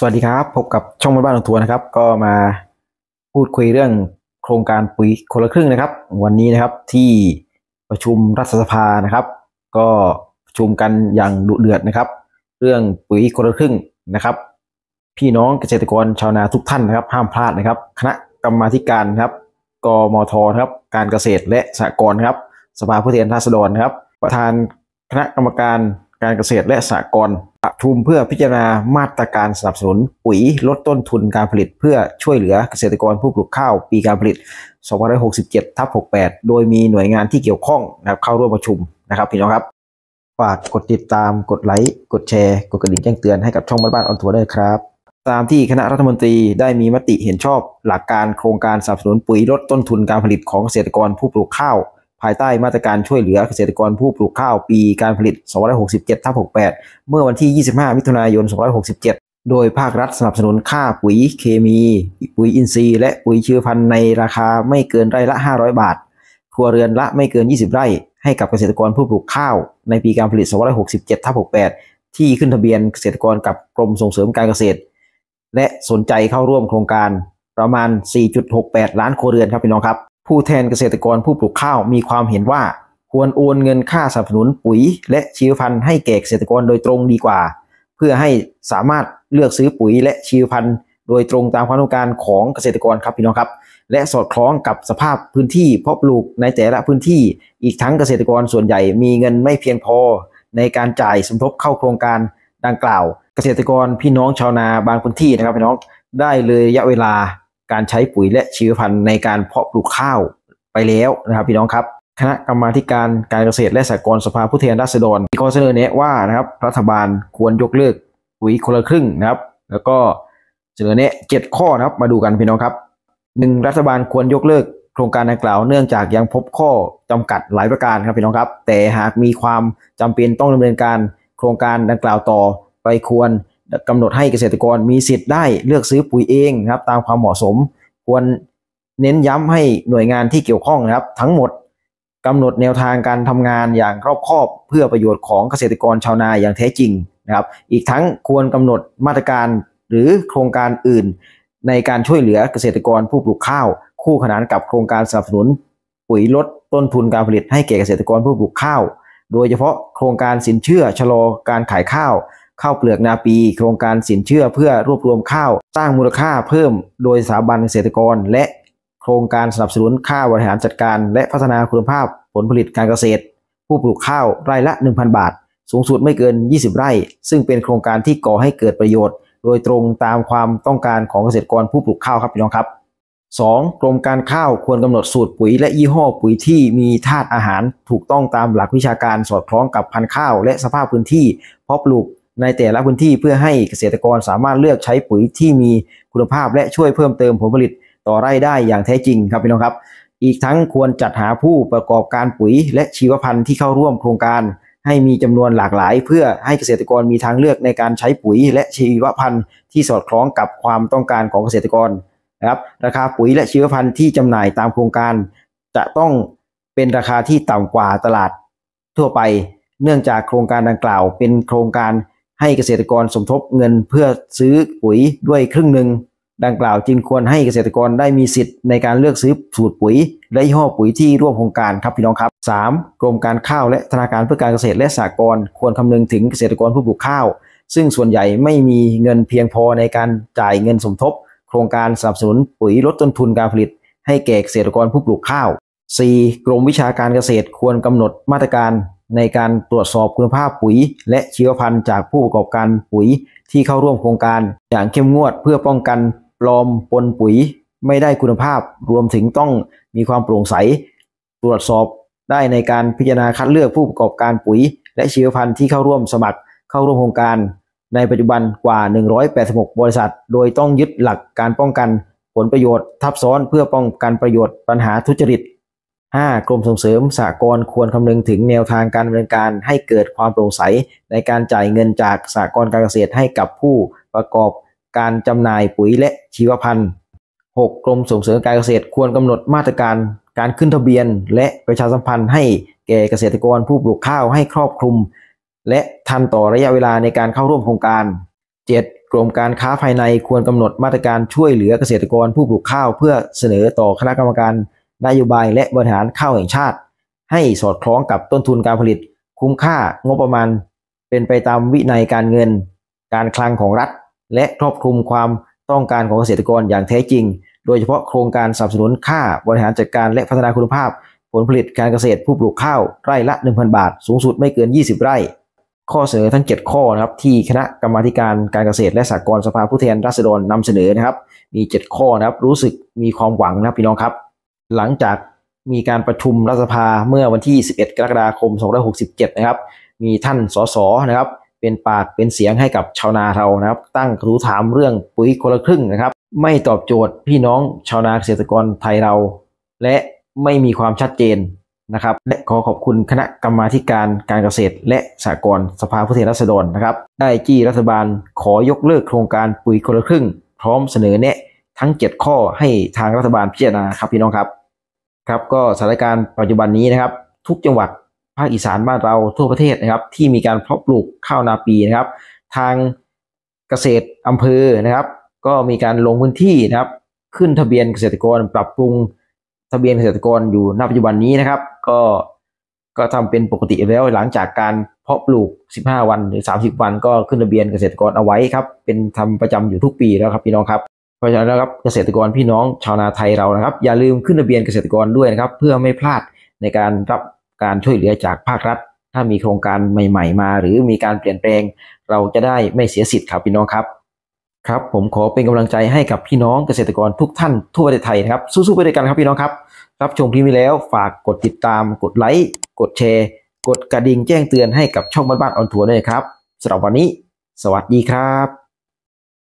สวัสดีครับพบกับช่องบ้านของทัวร์นะครับ ก็มาพูดคุยเรื่องโครงการปุ๋ยคนละครึ่งนะครับ วันนี้นะครับที่ประชุมรัฐสภานะครับ ก็ประชุมกันอย่างดุเดือดนะครับ เรื่องปุ๋ยคนละครึ่งนะครับ พี่น้องเกษตรกรชาวนาทุกท่านนะครับ ห้ามพลาดนะครับ คณะกรรมาการครับกมทครับการเกษตรและสหกรณ์ครับสภาผู้แทนราษฎรครับ ประธานคณะกรรมการการเกษตรและสหกรณ์ประชุมเพื่อพิจารณามาตรการสนับสนุนปุ๋ย ลดต้นทุนการผลิตเพื่อช่วยเหลือเกษตรกรผู้ปลูกข้าวปีการผลิต 2567 ทับ 68 โดยมีหน่วยงานที่เกี่ยวข้องนะครับเข้าร่วมประชุมนะครับพี่น้องครับฝากกดติดตามกดไลค์ กดแชร์ กดกระดิ่งแจ้งเตือนให้กับช่องบ้านบ้านออนทัวร์ด้วยครับ ตามที่คณะรัฐมนตรีได้มีมติเห็นชอบ หลักการโครงการสนับสนุนปุ๋ยลดต้นทุนการผลิตของเกษตรกรผู้ปลูกข้าวภายใต้มาตรการช่วยเหลือเกษตรกรผู้ปลูกข้าวปีการผลิต 267ทับ68 เมื่อวันที่ 25 มิถุนายน 267 โดยภาครัฐสนับสนุนค่าปุ๋ยเคมี ปุ๋ยอินทรีย์และปุ๋ยชื้อพันธุ์ในราคาไม่เกินไร่ละ 500 บาท ครัวเรือนละไม่เกิน 20 ไร่ ให้กับเกษตรกรผู้ปลูกข้าวในปีการผลิต 267ทับ68 ที่ขึ้นทะเบียนเกษตรกรกับกรมส่งเสริมการเกษตร และสนใจเข้าร่วมโครงการประมาณ 4.68 ล้านครัวเรือนครับพี่น้องครับผู้แทนเกษตรกรผู้ปลูกข้าวมีความเห็นว่า ควรโอนเงินค่าสนับสนุนปุ๋ย และชีวพันธุ์ให้แก่เกษตรกรโดยตรงดีกว่า เพื่อให้สามารถเลือกซื้อปุ๋ยและชีวพันธุ์โดยตรงตามความต้องการของเกษตรกรครับพี่น้องครับ และสอดคล้องกับสภาพพื้นที่เพาะปลูกในแต่ละพื้นที่อีกทั้งเกษตรกรส่วนใหญ่ มีเงินไม่เพียงพอในการจ่ายสมทบเข้าโครงการดังกล่าว เกษตรกรพี่น้องชาวนาบางพื้นที่นะครับพี่น้องได้เลยระยะเวลาการใช้ปุ๋ยและชีวพันธุ์ในการเพาะปลูกข้าวไปแล้วนะครับพี่น้องครับคณะกรรมาการการเกษตรและสหกรณ์สภาผู้แทนราษฎรมีข้อเสนอแนะว่านะครับ รัฐบาลควรยกเลิกปุ๋ยคนละครึ่งนะครับแล้วก็เสนอแนะเจ็ดข้อนะครับมาดูกันพี่น้องครับหนึ่งรัฐบาลควรยกเลิกโครงการดังกล่าวเนื่องจากยังพบข้อจำกัดหลายประการครับพี่น้องครับแต่หากมีความจำเป็นต้องดำเนินการโครงการดังกล่าวต่อไปควรกำหนดให้เกษตรกรมีสิทธิ์ได้เลือกซื้อปุ๋ยเองนะครับตามความเหมาะสมควรเน้นย้ำให้หน่วยงานที่เกี่ยวข้องนะครับ ทั้งหมดกำหนดแนวทางการทำงานอย่างรอบคอบเพื่อประโยชน์ของเกษตรกรชาวนาอย่างแท้จริงนะครับอีกทั้งควรกำหนดมาตรการหรือโครงการอื่น ในการช่วยเหลือเกษตรกรผู้ปลูกข้าว คู่ขนานกับโครงการสนับสนุน ปุ๋ยลด ต้นทุนการผลิตให้แก่เกษตรกรผู้ปลูกข้าวโดยเฉพาะโครงการสินเชื่อชะลอการขายข้าวข้าวเปลือกนาปีโครงการสินเชื่อเพื่อรวบรวมข้าวสร้างมูลค่าเพิ่มโดยสถาบันเกษตรกรและโครงการสนับสนุนค่าบริหารจัดการ และพัฒนาคุณภาพผลผลิตการเกษตร ผู้ปลูกข้าวไร่ละ 1,000 บาท สูงสุดไม่เกิน 20 ไร่ ซึ่งเป็นโครงการที่ก่อให้เกิดประโยชน์ โดยตรงตามความต้องการของเกษตรกรผู้ปลูกข้าวครับพี่น้องครับ 2. กรมการข้าวควรกำหนดสูตรปุ๋ย และยี่ห้อปุ๋ยที่มีธาตุอาหาร ถูกต้องตามหลักวิชาการสอดคล้องกับพันธุ์ข้าวและสภาพพื้นที่เพาะปลูกในแต่ละพื้นที่เพื่อให้เกษตรกรสามารถเลือกใช้ปุ๋ยที่มีคุณภาพและช่วยเพิ่มเติมผลผลิตต่อไร่ได้อย่างแท้จริงครับพี่น้องครับ อีกทั้งควรจัดหาผู้ประกอบการปุ๋ย และชีวพันธุ์ที่เข้าร่วมโครงการ ให้มีจำนวนหลากหลาย เพื่อให้เกษตรกรมีทางเลือกในการใช้ปุ๋ยและชีวพันธุ์ที่สอดคล้องกับความต้องการของเกษตรกรนะครับราคาปุ๋ยและชีวพันธุ์ที่จำหน่ายตามโครงการ จะต้องเป็นราคาที่ต่ำกว่าตลาด ทั่วไปเนื่องจากโครงการดังกล่าวเป็นโครงการให้เกษตรกรสมทบเงินเพื่อซื้อปุ๋ยด้วย ครึ่งหนึ่งดังกล่าวจึงควรให้เกษตรกรได้มีสิทธิ์ ในการเลือกซื้อสูตรปุ๋ย และยี่ห้อปุ๋ยที่ร่วมโครงการครับพี่น้องครับ 3. กรมการข้าวและธนาคารเพื่อการเกษตรและสหกรณ์ควรคำนึงถึงเกษตรกรผู้ปลูกข้าว ซึ่งส่วนใหญ่ไม่มีเงินเพียงพอในการจ่ายเงินสมทบ โครงการสนับสนุนปุ๋ยลดต้นทุนการผลิต ให้แก่เกษตรกรผู้ปลูกข้าว 4. กรมวิชาการเกษตรควรกำหนดมาตรการในการตรวจสอบคุณภาพปุ๋ยและชีวพันธุ์จากผู้ประกอบการปุ๋ยที่เข้าร่วมโครงการอย่างเข้มงวดเพื่อป้องกันปลอมปนปุ๋ยไม่ได้คุณภาพรวมถึงต้องมีความโปร่งใสตรวจสอบได้ในการพิจารณาคัดเลือกผู้ประกอบการปุ๋ยและชีวพันธุ์ที่เข้าร่วมสมัครเข้าร่วมโครงการในปัจจุบันกว่า 186 บริษัทโดยต้องยึดหลักการป้องกันผลประโยชน์ทับซ้อนเพื่อป้องกันประโยชน์ปัญหาทุจริต 5. กรมส่งเสริมสหกรณ์ควรคำนึงถึงแนวทางการดำเนินการให้เกิดความโปร่งใส ในการจ่ายเงินจากสหกรณ์การเกษตรให้กับผู้ประกอบการจำหน่ายปุ๋ยและชีวพันธุ์ 6. กรมส่งเสริมการเกษตรควรกำหนดมาตรการการขึ้นทะเบียน และประชาสัมพันธ์ ให้แก่เกษตรกรผู้ปลูกข้าวให้ครอบคลุม และทันต่อระยะเวลาในการเข้าร่วมโครงการ 7. กรมการค้าภายในควรกำหนดมาตรการช่วยเหลือเกษตรกรผู้ปลูกข้าวเพื่อเสนอต่อคณะกรรมการนโยบายและบริหารข้าวแห่งชาติ ให้สอดคล้องกับต้นทุนการผลิตคุ้มค่างบประมาณ เป็นไปตามวินัยการเงิน การคลังของรัฐ และครอบคลุมความต้องการของเกษตรกรอย่างแท้จริง โดยเฉพาะโครงการสนับสนุนค่าบริหารจัดการและพัฒนาคุณภาพ ผลผลิตการเกษตรผู้ปลูกข้าวไร่ละ 1,000 บาท สูงสุดไม่เกิน 20 ไร่ ข้อเสนอทั้ง 7 ข้อนะครับที่คณะกรรมาการการเกษตรและสหกรณ์สภาผู้แทนราษฎรนำเสนอนะครับมี 7 ข้อนะครับรู้สึกมีความหวังนะพี่น้องครับหลังจากมีการประชุมรัฐสภาเมื่อวันที่ 11 กรกฎาคม 2567 นะครับ มีท่านสส นะครับ เป็นปากเป็นเสียงให้กับชาวนาเรา นะครับ ตั้งกระทู้ถามเรื่องปุ๋ยคนละครึ่งนะครับ ไม่ตอบโจทย์พี่น้องชาวนาเกษตรกรไทยเรา และไม่มีความชัดเจนนะครับ และขอขอบคุณคณะกรรมาการการเกษตร และสหกรณ์สภาผู้แทนราษฎรนะครับ ได้จี้รัฐบาลขอยกเลิกโครงการปุ๋ยคนละครึ่ง พร้อมเสนอแนะทั้ง 7 ข้อให้ทางรัฐบาลพิจารณาครับพี่น้องครับครับก็สถานการณ์ปัจจุบันนี้นะครับ ทุกจังหวัดภาคอีสานบ้านเราทั่วประเทศนะครับ ที่มีการเพาะปลูกข้าวนาปีนะครับ ทางเกษตรอำเภอนะครับ ก็มีการลงพื้นที่นะครับขึ้นทะเบียนเกษตรกรปรับปรุงทะเบียนเกษตรกรอยู่ณปัจจุบันนี้นะครับ ก็ก็ทำเป็นปกติแล้วหลังจากการเพาะปลูก 15 วันหรือ 30 วัน ก็ขึ้นทะเบียนเกษตรกรเอาไว้ครับเป็นทำประจำอยู่ทุกปีแล้วครับพี่น้องครับพราะฉะนั้นนะครับเกษตรกรพี่น้องชาวนาไทยเรานะครับ อย่าลืมขึ้นทะเบียนเกษตรกรด้วยนะครับ เพื่อไม่พลาดในการรับการช่วยเหลือจากภาครัฐ ถ้ามีโครงการใหม่ๆ มา หรือมีการเปลี่ยนแปลงเราจะได้ไม่เสียสิทธิ์ครับพี่น้องครับครับ ผมขอเป็นกำลังใจให้กับพี่น้องเกษตรกรทุกท่านทั่วประเทศไทยนะครับสู้ๆไปด้วยกันครับพี่น้องครับรับชมพลิมนีแล้วฝากกดติดตาม กดไลค์กดแชร์ กดกระดิ่งแจ้งเตือนให้กับช่องบ้านบ้านออนทัวร์ด้วยครับสำหรับวันนี้ สวัสดีครับ